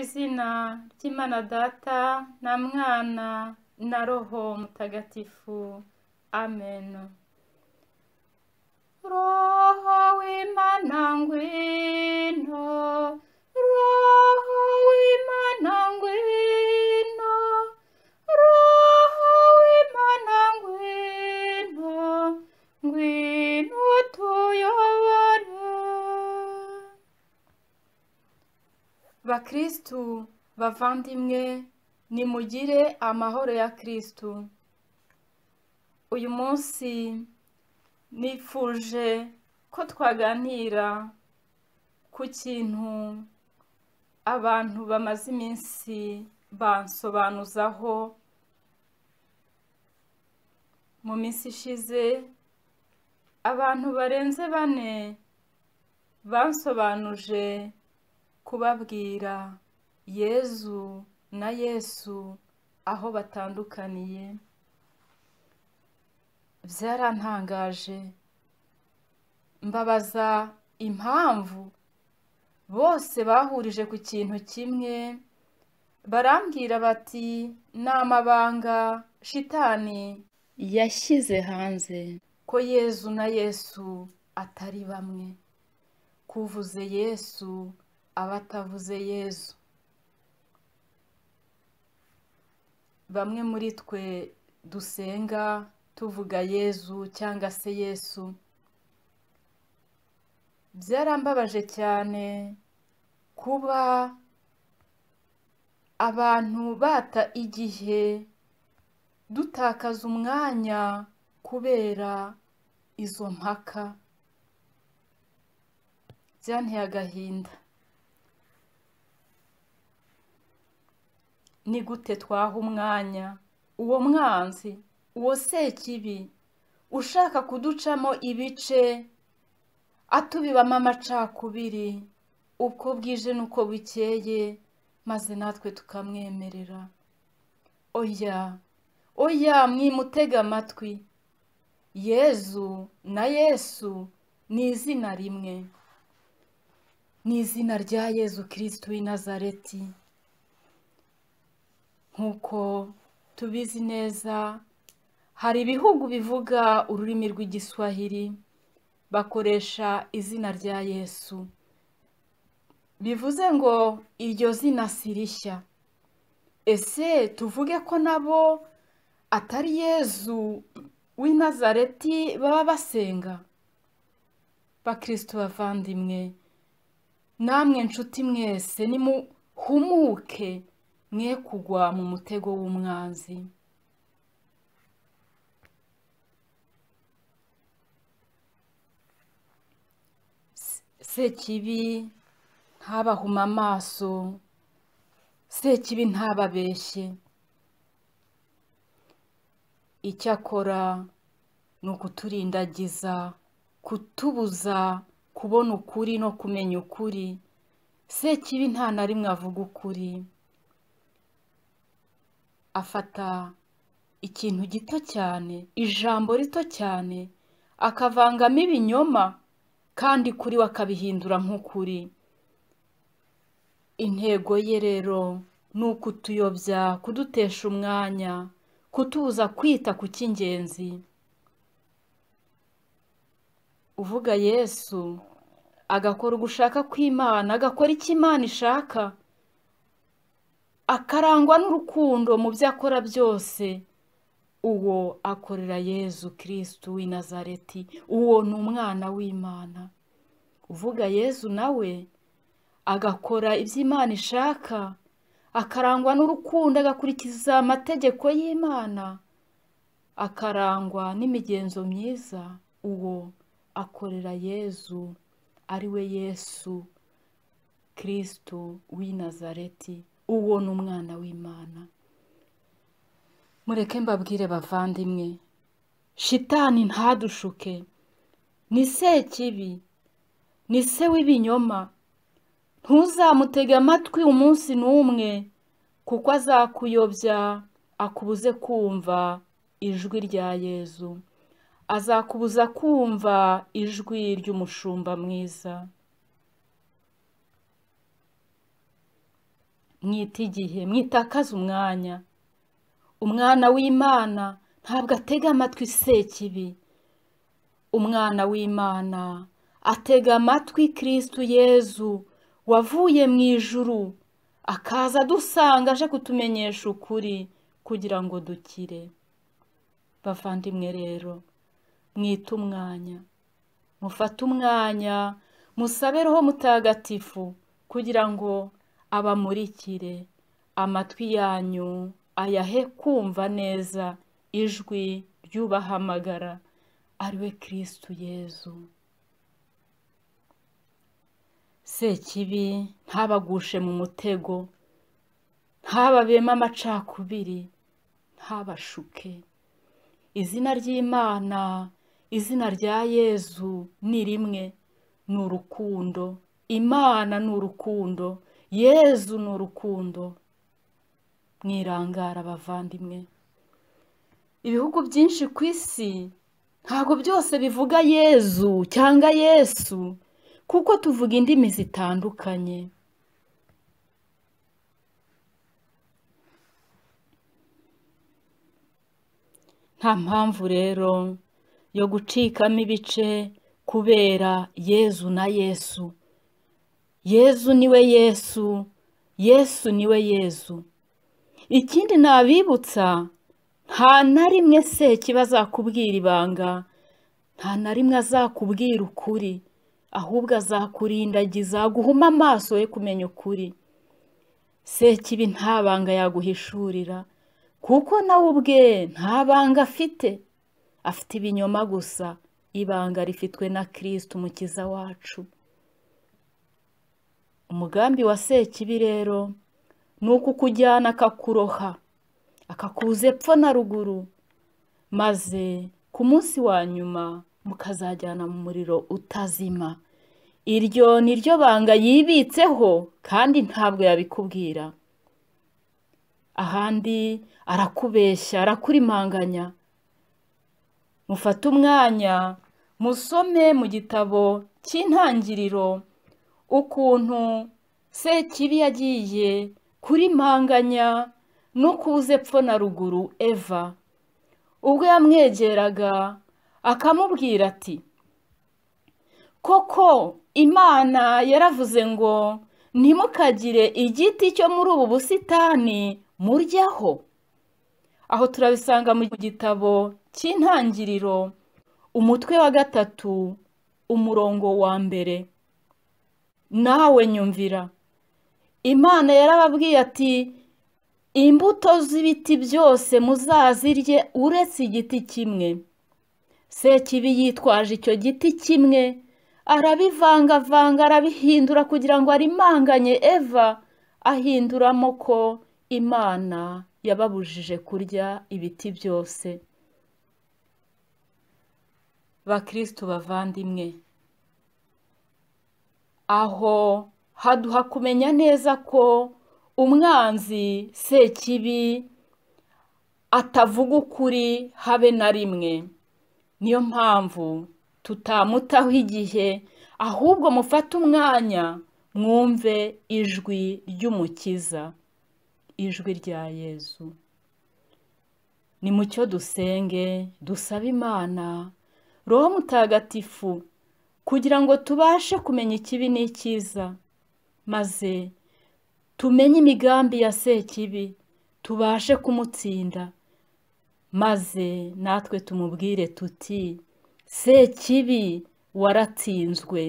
izina ry'imana data na mwana na roho mutagatifu amen roho w'imana ngwino bakirisitu bavandimwe nimugire amahoro ya Kristu uyu munsi nifuje ko twaganira ku kintu abantu bamaze iminsi bansobanuzaho mu minsi ishize abantu barenze bane bansobanuje kubabwira yezu na yesu aho batandukaniye byarantangaje mbabaza impamvu bose bahurije ku kintu kimwe barambwira bati ni amabanga shitani yashyize hanze ko yezu na yesu atari bamwe kuvuze yesu abatavuze yezu bamwe muri twe dusenga tuvuga yezu cyangwa se yesu byarambabaje cyane kuba abantu bata igihe dutakaza umwanya kubera izo mpaka byanteye agahinda ni gute twaha umwanya uwo mwanzi uwo sekibi ushaka kuducamo ibice atubibamo amacakubiri uko bwije n'uko bukeye maze natwe tukamwemerera oya oya mwimutega amatwi yezu na yesu ni izina rimwe ni izina rya yezu kirisitu w'i nazareti nk'uko tubizi neza hari ibihugu bivuga ururimi rw'igiswahili bakoresha izina rya yesu bivuze ngo iryo zina si rishya ese tuvuge ko nabo atari yezu w'i nazareti baba basenga bakirisito bavandimwe namwe inshuti mwese nimuhumuke mwe kugwa mu mutego w'umwanzi sekibi ntabahuma amaso sekibi ntababeshye icyo ni ukuturindagiza kutubuza kubona ukuri no kumenya ukuri sekibi nta na rimwe avuga ukuri afata ikintu gito cyane ijambo rito cyane akavangamo ibinyoma kandi kuri we akabihindura nk'ukuri intego ye rero ni ukutuyobya kudutesha umwanya kutubuza kwita ku cy'ingenzi uvuga yesu agakora ugushaka kw'imana agakora icyo imana ishaka akarangwa n'urukundo mu byo akora byose uwo akorera yezu kirisitu w'i nazareti uwo ni umwana w'imana uvuga yezu nawe agakora ibyo imana ishaka akarangwa n'urukundo agakurikiza amategeko y'imana akarangwa n'imigenzo myiza uwo akorera yezu ari we yesu kirisitu w'i nazareti uwo ni umwana w'imana mureke mbabwire bavandimwe shitani ntadushuke ni se kibi ni se w'ibinyoma ntuzamutege amatwi umunsi n'umwe kuko azakuyobya akubuze kumva ijwi rya yezu azakubuza kumva ijwi ry'umushumba mwiza mwita igihe mwitakaza umwanya umwana w'imana ntabwo atega amatwi sekibi umwana w'imana atega amatwi kirisitu yezu wavuye mu ijuru akaza dusanga aje kutumenyesha ukuri kugira ngo dukire bavandimwe rero mwite umwanya mufate umwanya musabe roho mutagatifu kugira ngo abamurikire amatwi yanyu ayahe kumva neza ijwi ryubahamagara ariwe kirisitu yezu sekibi ntabagushe mu mutego ntababemo amacakubiri ntabashuke izina ry'imana izina rya yezu ni rimwe ni urukundo imana ni urukundo yezu ni urukundo mwirangara abavandimwe ibihugu byinshi ku isi ntabwo byose bivuga yezu cyangwa yesu kuko tuvuga indimi zitandukanye nta mpamvu rero yo gucikamo ibice kubera yezu na yesu yezu niwe yesu yesu niwe yezu ikindi nabibutsa nta na rimwe seki azakubwira ibanga nta na rimwe azakubwira ukuri ahubwo azakurindagiza guhuma amaso ye kumenya ukuri seki ibi nta banga yaguhishurira kuko nawe ubwe nta banga afite afite ibinyoma gusa ibanga rifitwe na kirisiti umukiza wacu umugambi wa sekibi rero ni uko ukujyana akakuroha akakuza epfo na ruguru maze ku munsi wa nyuma mukazajyana mu muriro utazima iryo ni ryo banga yibitseho kandi ntabwo yabikubwira ahandi arakubeshya arakurimanganya mufate umwanya musome mu gitabo cy'intangiriro ukuntu sekibi yagiye kuri mpanganya n'ukuze epfo na ruguru eva ubwo yamwegeraga akamubwira ati koko imana yaravuze ngo ntimukagire igiti cyo muri ubu busitani muryaho aho turabisanga mu gitabo cy'intangiriro umutwe wa gatatu umurongo wa mbere nawe nyumvira imana yarababwiye ati imbuto z'ibiti byose muzazirye uretse igiti kimwe sekibi yitwaje icyo giti kimwe arabivangavanga arabihindura kugira ngo arimanganye eva ahinduramo ko imana yababujije kurya ibiti byose bakirisitu bavandimwe aho haduha kumenya neza ko umwanzi sekibi atavuga ukuri habe na rimwe niyo mpamvu tutamutaho igihe ahubwo mufate umwanya mwumve ijwi ry'umukiza ijwi rya yezu ni mucyo dusenge dusaba imana roho mutagatifu kugira ngo tubashe kumenya ikibi n'icyiza maze tumenye imigambi ya sekibi tubashe kumutsinda maze natwe tumubwire tuti sekibi waratsinzwe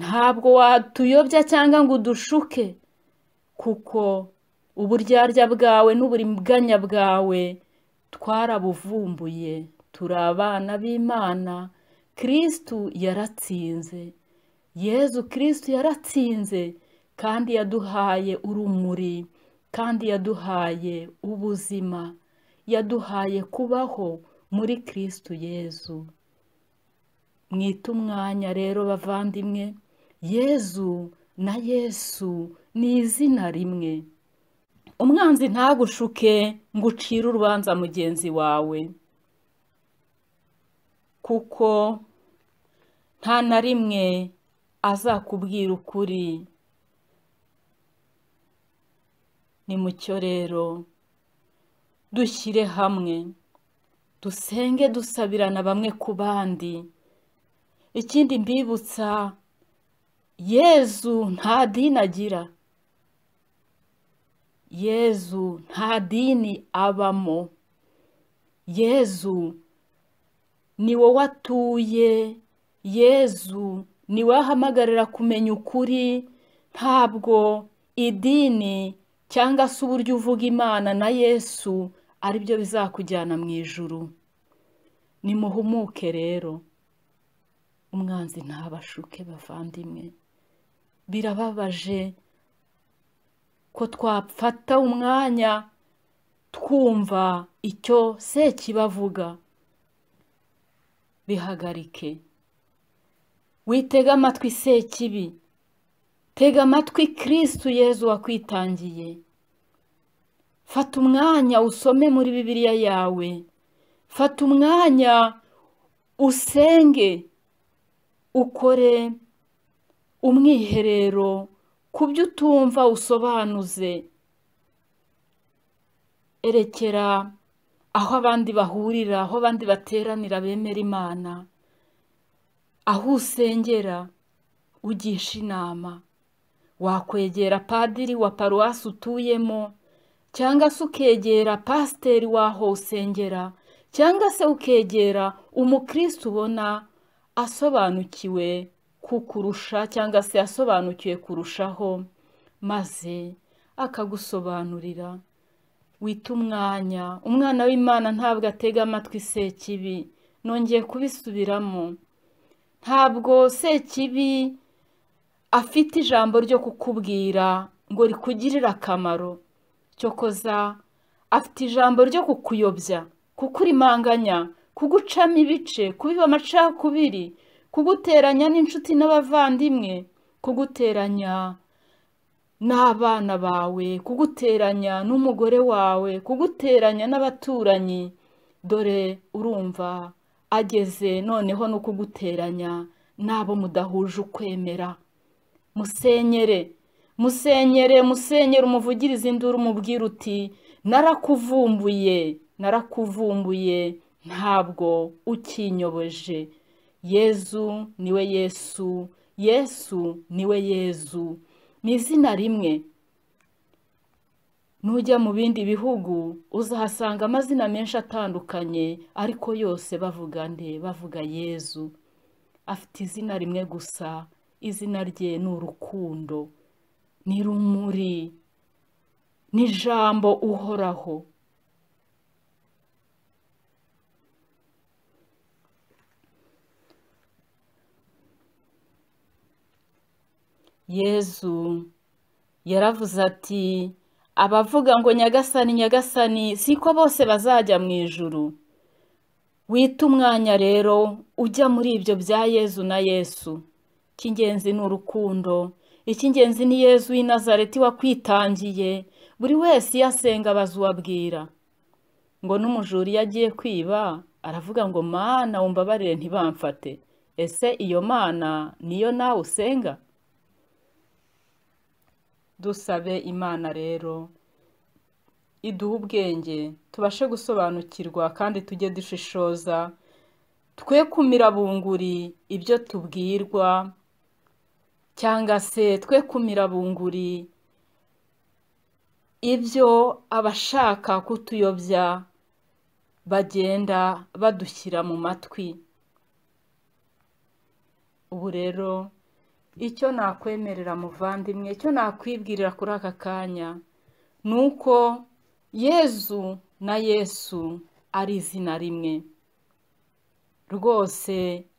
ntabwo watuyobya cyangwa ngo udushuke kuko uburyarya bwawe n'uburiganya bwawe twarabuvumbuye turi abana b'imana kirisitu yaratsinze yezu kirisitu yaratsinze kandi yaduhaye urumuri kandi yaduhaye ubuzima yaduhaye kubaho muri kirisitu yezu mwite umwanya rero bavandimwe yezu na yesu ni izina rimwe umwanzi ntagushuke ngo ucire urubanza mugenzi wawe kuko nta na rimwe azakubwira ukuri ni mucyo rero dushyire hamwe dusenge dusabirana bamwe ku bandi ikindi mbibutsa yezu nta dini agira yezu nta dini abamo yezu ni wowe atuye yezu niwe ahamagarira kumenya ukuri ntabwo idini cyangwa se uburyo uvuga imana na yesu ari byo bizakujyana mu ijuru nimuhumuke rero umwanzi ntabashuke bavandimwe birababaje ko twafata umwanya twumva icyo sekibavuga bihagarike witega amatwi sekibi tega amatwi kirisitu yezu wakwitangiye fata umwanya usome muri bibiliya yawe fata umwanya usenge ukore umwiherero ku byo utumva usobanuze erekera aho abandi bahurira aho abandi bateranira bemera imana aho usengera ugisha inama wakwegera padiri wa paruwasi utuyemo cyangwa se ukegera pasiteri w'aho usengera cyangwa se ukegera umukristo ubona asobanukiwe kukurusha cyangwa se asobanukiwe kurushaho maze akagusobanurira wita umwanya umwana w'imana ntabwo atega amatwi sekibi nongeye kubisubiramo ntabwo se kibi afite ijambo ryo kukubwira ngo rikugirire akamaro cyokoza afite ijambo ryo kukuyobya kukurimanganya kugucamo ibice kubiba amacakubiri kuguteranya n'inshuti n'abavandimwe kuguteranya n'abana bawe kuguteranya n'umugore wawe kuguteranya n'abaturanyi dore urumva ageze noneho no kuguteranya n'abo mudahuje ukwemera musenyere musenyere musenyere umuvugirize induru umubwira uti narakuvumbuye narakuvumbuye ntabwo ukinyoboje yezu niwe yesu yesu niwe yezu ni izina rimwe nujya mu bindi bihugu uzahasanga amazina menshi atandukanye ariko yose bavuga nde bavuga yezu afite izina rimwe gusa izina rye ni urukundo ni rumuri ni ijambo uhoraho yezu yaravuze ati abavuga ngo nyagasani nyagasani si ko bose bazajya mu ijuru wita umwanya rero ujya muri ibyo bya yezu na yesu icy'ingenzi ni urukundo icy'ingenzi ni yezu w'i nazareti wakwitangiye buri wese iyo asenga abaza uwabwira ngo n'umujura iyo agiye kwiba aravuga ngo mana wumva barire ntibamfate ese iyo mana niyo nawe usenga dusabe imana rero iduha ubwenge tubashe gusobanukirwa kandi tujye dushishoza twe kumira bunguri ibyo tubwirwa cyangwa se twe kumira bunguri ibyo abashaka kutuyobya bagenda badushyira mu matwi ubu rero icyo nakwemerera muvandimwe icyo nakwibwirira kuri aka kanya ni uko yezu na yesu ari izina rimwe rwose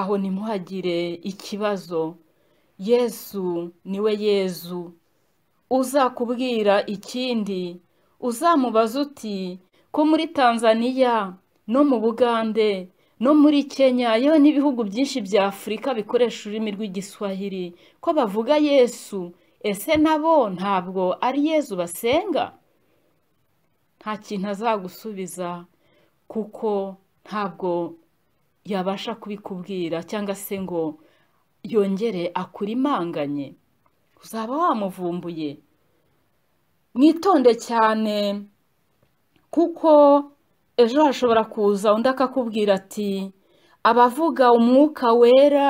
aho ntimuhagire ikibazo yesu niwe yezu uzakubwira ikindi uzamubaza uti ko muri Tanzania no mu bugande no muri kenya yo n'ibihugu byinshi bya afurika bikoresha ururimi rw'igiswahili ko bavuga yesu ese nabo ntabwo ari yesu basenga nta kintu azagusubiza kuko ntabwo yabasha kubikubwira cyangwa se ngo yongere imanganye uzaba wamuvumbuye mwitonde cyane kuko ejo hashobora kuza undi akakubwira ati abavuga umwuka wera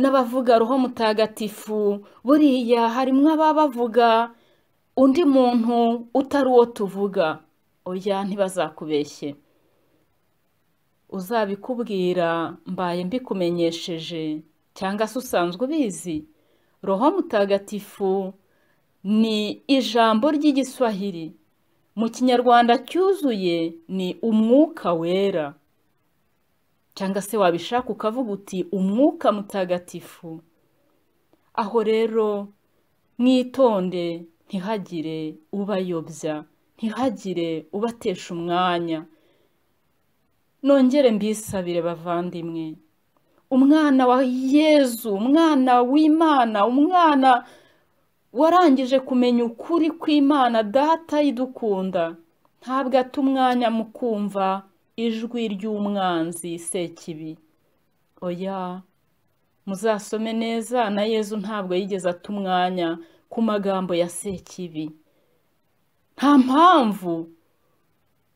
n'abavuga roho mutagatifu buriya harimo ababa bavuga undi muntu utari uwo tuvuga oya ntibazakubeshye uzabikubwira mbaye mbikumenyesheje cyangwa se usanzwe ubizi roho mutagatifu ni ijambo ry'igiswahili mu kinyarwanda cyuzuye ni umwuka wera cyangwa se wabishaka ukavuga uti umwuka mutagatifu aho rero mwitonde ntihagire ubayobya ntihagire ubatesha umwanya nongere mbisabire bavandimwe umwana wa yezu umwana w'imana umwana warangije kumenya ukuri kw'imana data idukunda ntabwo ata umwanya mu kumva ijwi ry'umwanzi sekibi oya muzasome neza na yezu ntabwo yigeze ata umwanya ku magambo ya sekibi nta mpamvu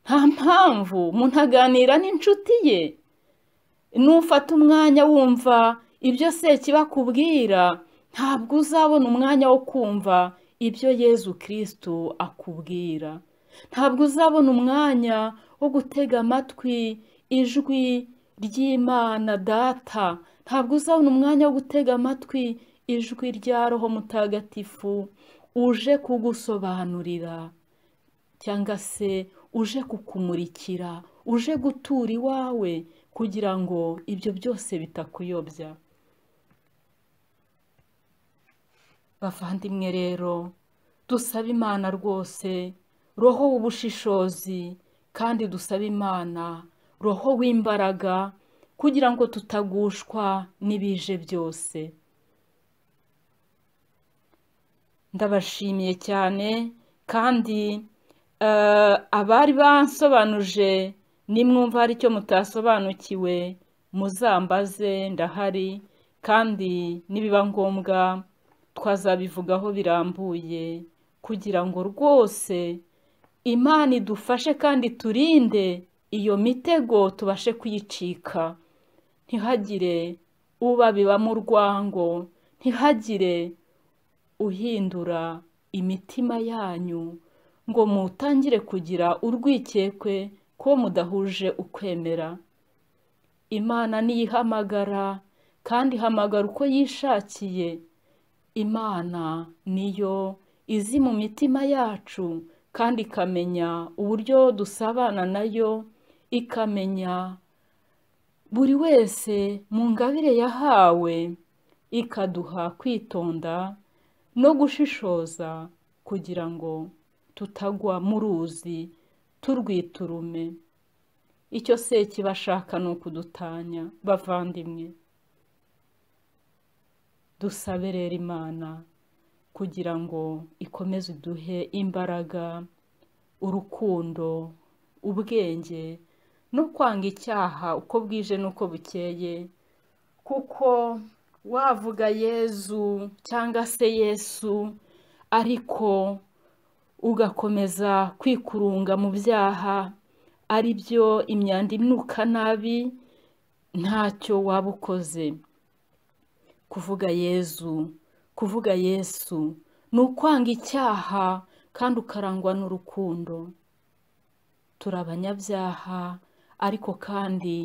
nta mpamvu muntaganira n'inshuti ye nufata umwanya wumva ibyo sekibi akubwira ntabwo uzabona umwanya wo kumva ibyo yezu kirisito akubwira ntabwo uzabona umwanya wo gutega amatwi ijwi ry'imana data ntabwo uzabona umwanya wo gutega amatwi ijwi rya roho mutagatifu uje kugusobanurira cyangwa se uje kukumurikira uje gutura iwawe kugira ngo ibyo byose bitakuyobya bavandimwe rero dusabe imana rwose roho w'ubushishozi kandi dusaba imana roho w'imbaraga kugira ngo tutagushwa n'ibije byose ndabashimiye cyane kandi eh, abari bansobanuje nimwumva hari icyo mutasobanukiwe muzambaze ndahari kandi nibiba ngombwa twazabivugaho birambuye kugira ngo rwose imana idufashe kandi turinde iyo mitego tubashe kuyicika ntihagire ubabibamo urwango ntihagire uhindura imitima yanyu ngo mutangire kugira urwikekwe ko mudahuje ukwemera imana niyihamagara kandi ihamagara uko yishakiye imana niyo izi mu mitima yacu kandi ikamenya uburyo dusabana nayo ikamenya buri wese mu ngabire yahawe ikaduha kwitonda no gushishoza kugira ngo tutagwa mu ruzi turwiturume icyo se kibashaka ni ukudutanya bavandimwe dusabe rero imana kugira ngo ikomeze iduhe imbaraga urukundo ubwenge no kwanga icyaha uko bwije n'uko bukeye kuko wavuga yezu cyangwa se yesu ariko ugakomeza kwikurunga mu byaha ari byo imyanda imnuka nabi ntacyo waba ukoze kuvuga yezu kuvuga yesu ni ukwanga icyaha kandi ukarangwa n'urukundo turi abanyabyaha ariko kandi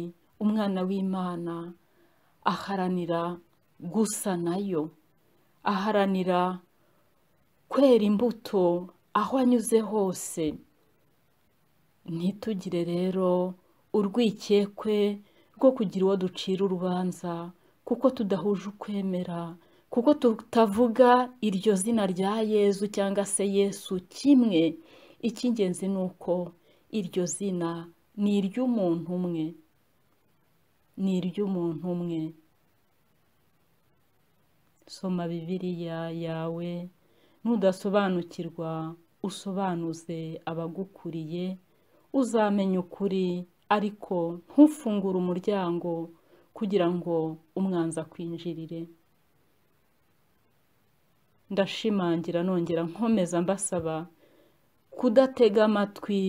umwana w'imana aharanira gusa nayo aharanira kwera imbuto aho anyuze hose ntitugire rero urwikekwe rwo kugira uwo ducira urubanza kuko tudahuje ukwemera kuko tutavuga iryo zina rya yezu cyangwa se yesu kimwe icy'ingenzi ni uko iryo zina ni iry'umuntu umwe ni iry'umuntu umwe soma bibiriya yawe nudasobanukirwa usobanuze abagukuriye uzamenya ukuri ariko ntufungure umuryango kugira ngo umwanzi akwinjirire ndashimangira nongera nkomeza mbasaba kudatega amatwi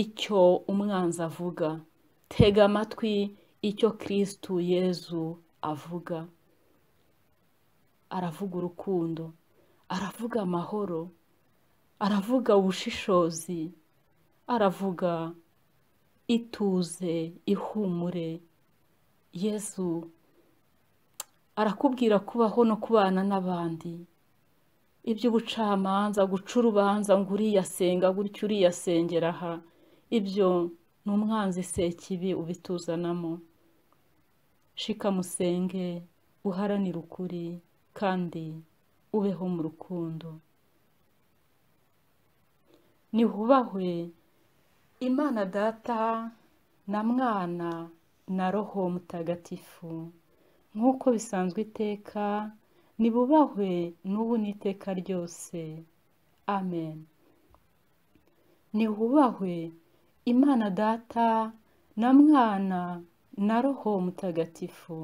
icyo umwanzi avuga tega amatwi icyo kirisitu yezu avuga aravuga urukundo aravuga amahoro aravuga ubushishozi aravuga ituze ihumure yesu arakubwira kubaho no kubana n'abandi iby'ubucamanza guca urubanza ngo uriyasenga gutyo uriyasengera aha ibyo ni umwanzi sekibi ubituzanamo shika musenge uharanire ukuri kandi ubeho mu rukundo nihubahwe imana data na mwana na roho mutagatifu nk'uko bisanzwe iteka nibubahwe n'ubu n'iteka ryose amen nihubahwe imana data na mwana na roho mutagatifu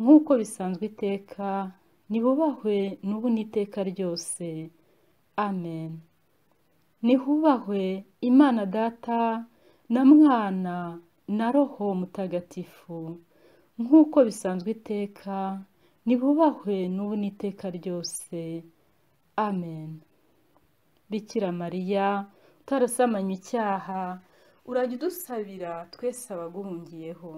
nk'uko bisanzwe iteka nibubahwe n'ubu n'iteka ryose amen nihubahwe imana data na mwana na roho mutagatifu nk'uko bisanzwe iteka ntibubahwe n'ubu n'iteka ryose amen bikira mariya utarasamanye icyaha urajya udusabira twese abaguhungiyeho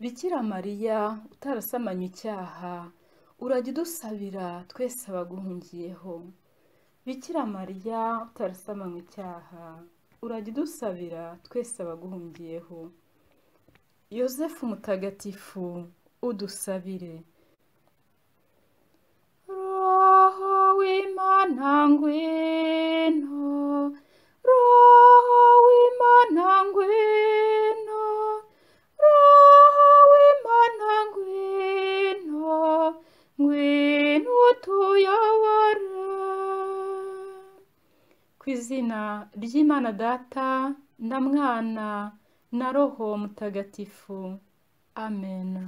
bikira mariya utarasamanye icyaha urajya udusabira twese abaguhungiyeho bikira mariya utarasamanywe icyaha urajya udusabira twese abaguhungiyeho yosefu mutagatifu udusabire roho w'imana ngwino ku izina ry'imana data na mwana na roho mutagatifu amena